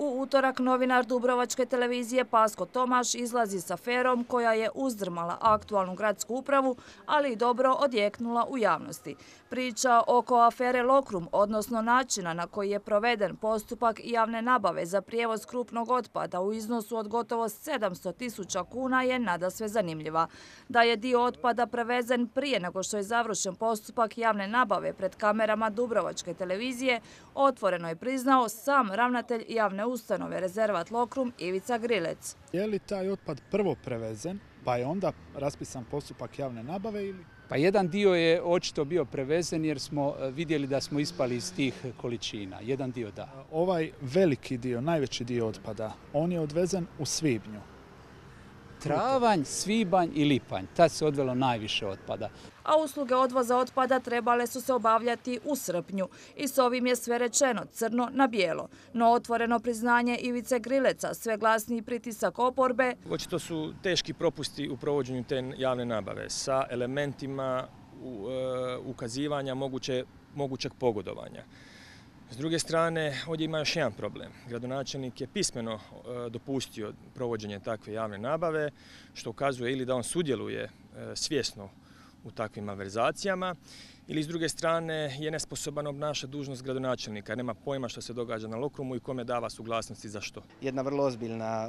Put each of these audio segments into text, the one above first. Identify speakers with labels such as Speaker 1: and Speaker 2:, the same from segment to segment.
Speaker 1: U utorak novinar Dubrovačke televizije Pasko Tomaš izlazi sa ferom koja je uzdrmala aktualnu gradsku upravu, ali i dobro odjeknula u javnosti. Priča oko afere Lokrum, odnosno načina na koji je proveden postupak javne nabave za prijevoz krupnog otpada u iznosu od gotovo 700 tisuća kuna je nada sve zanimljiva. Da je dio otpada prevezen prije nego što je završen postupak javne nabave pred kamerama Dubrovačke televizije, otvoreno je priznao sam ravnatelj javne ustanove Rezervat Lokrum Ivica Grilec.
Speaker 2: Je li taj otpad prvo prevezen, pa je onda raspisan postupak javne nabave ili? Pa jedan dio je očito bio prevezen jer smo e, vidjeli da smo ispali iz tih količina. Jedan dio da. Ovaj veliki dio, najveći dio otpada, on je odvezen u svibnju travanj, svibanj i lipanj. Tad se odvelo najviše otpada.
Speaker 1: A usluge odvoza otpada trebale su se obavljati u srpnju. I s ovim je sve rečeno, crno na bijelo. No otvoreno priznanje Ivice Grileca, sve glasniji pritisak oporbe.
Speaker 2: Očito su teški propusti u provođenju te javne nabave sa elementima e, ukazivanja mogućeg pogodovanja. S druge strane, ovdje ima još jedan problem. Gradonačelnik je pismeno e, dopustio provođenje takve javne nabave, što ukazuje ili da on sudjeluje e, svjesno u takvim malverzacijama, ili s druge strane je nesposoban obnaša dužnost gradonačelnika, nema pojma što se događa na lokrumu i kome dava suglasnosti za što.
Speaker 3: Jedna vrlo ozbiljna e,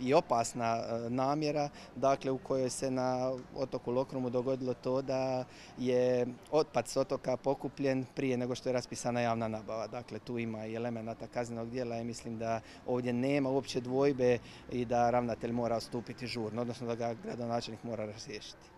Speaker 3: i opasna e, namjera, dakle u kojoj se na otoku Lokrumu dogodilo to da je otpad s otoka pokupljen prije nego što je raspisana javna nabava. Dakle, tu ima i elemenata kaznenog dijela i mislim da ovdje nema uopće dvojbe i da ravnatelj mora stupiti žurno, odnosno da ga gradonačelnik mora razriješiti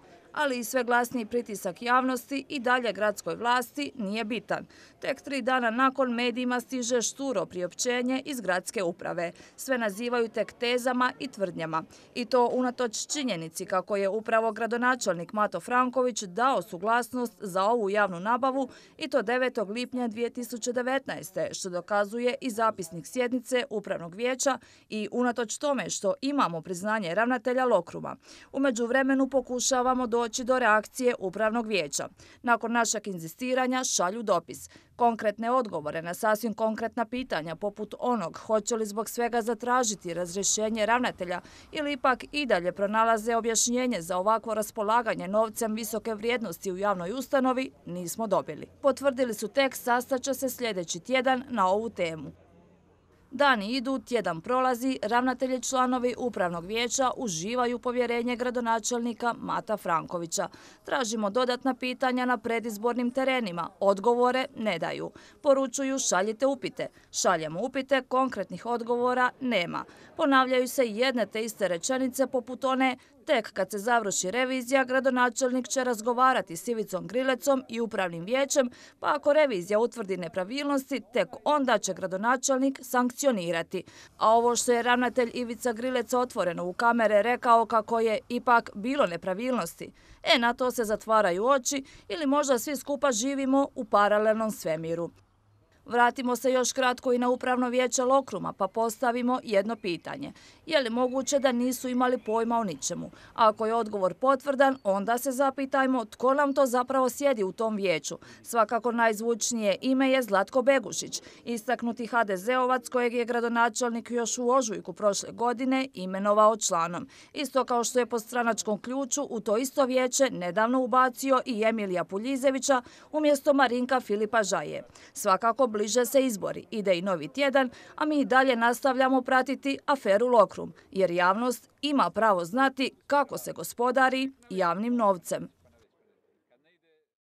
Speaker 1: ali i sve glasniji pritisak javnosti i dalje gradskoj vlasti nije bitan. Tek tri dana nakon medijima stiže šturo priopćenje iz gradske uprave. Sve nazivaju tek tezama i tvrdnjama. I to unatoč činjenici kako je upravo gradonačelnik Mato Franković dao suglasnost za ovu javnu nabavu i to 9. lipnja 2019. što dokazuje i zapisnik sjednice Upravnog vijeća i unatoč tome što imamo priznanje ravnatelja Lokruma. Umeđu vremenu pokušavamo doći doći do reakcije upravnog vijeća. Nakon našeg inzistiranja šalju dopis. Konkretne odgovore na sasvim konkretna pitanja, poput onog hoće li zbog svega zatražiti razrješenje ravnatelja ili ipak i dalje pronalaze objašnjenje za ovakvo raspolaganje novcem visoke vrijednosti u javnoj ustanovi, nismo dobili. Potvrdili su tek će se sljedeći tjedan na ovu temu. Dani idu, tjedan prolazi, ravnatelji članovi upravnog vijeća uživaju povjerenje gradonačelnika Mata Frankovića. Tražimo dodatna pitanja na predizbornim terenima, odgovore ne daju. Poručuju šaljite upite. Šaljemo upite, konkretnih odgovora nema. Ponavljaju se jedne te iste rečenice poput one Tek kad se završi revizija, gradonačelnik će razgovarati s Ivicom Grilecom i upravnim vijećem, pa ako revizija utvrdi nepravilnosti, tek onda će gradonačelnik sankcionirati. A ovo što je ravnatelj Ivica Grilec otvoreno u kamere rekao kako je ipak bilo nepravilnosti. E, na to se zatvaraju oči ili možda svi skupa živimo u paralelnom svemiru. Vratimo se još kratko i na upravno vijeće Lokruma pa postavimo jedno pitanje. Je li moguće da nisu imali pojma o ničemu? Ako je odgovor potvrdan, onda se zapitajmo tko nam to zapravo sjedi u tom vijeću. Svakako najzvučnije ime je Zlatko Begušić, istaknuti HDZ-ovac kojeg je gradonačelnik još u ožujku prošle godine imenovao članom. Isto kao što je po stranačkom ključu u to isto vijeće nedavno ubacio i Emilija Puljizevića umjesto Marinka Filipa Žaje. Svakako bliže se izbori, ide i novi tjedan, a mi i dalje nastavljamo pratiti aferu Lokrum, jer javnost ima pravo znati kako se gospodari javnim novcem.